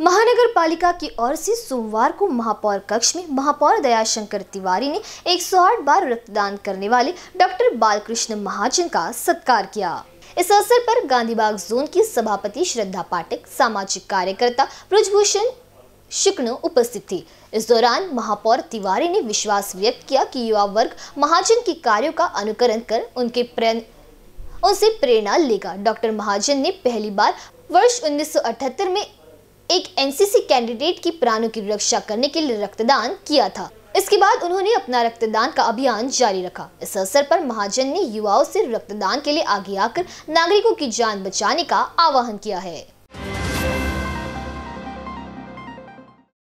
महानगर पालिका की ओर से सोमवार को महापौर कक्ष में महापौर दयाशंकर तिवारी ने 108 बार रक्तदान करने वाले डॉक्टर बालकृष्ण महाजन का सत्कार किया इस अवसर पर गांधीबाग जोन की सभापति श्रद्धा पाठक सामाजिक कार्यकर्ता ब्रजभूषण शुक्न उपस्थित थी इस दौरान महापौर तिवारी ने विश्वास व्यक्त किया कि युवा वर्ग महाजन के कार्यों का अनुकरण कर उनके प्रेरण उनसे प्रेरणा लेगा डॉक्टर महाजन ने पहली बार वर्ष 1978 में एक एनसीसी कैंडिडेट की प्राणों की रक्षा करने के लिए रक्तदान किया था इसके बाद उन्होंने अपना रक्तदान का अभियान जारी रखा इस अवसर पर महाजन ने युवाओं से रक्तदान के लिए आगे आकर नागरिकों की जान बचाने का आह्वान किया है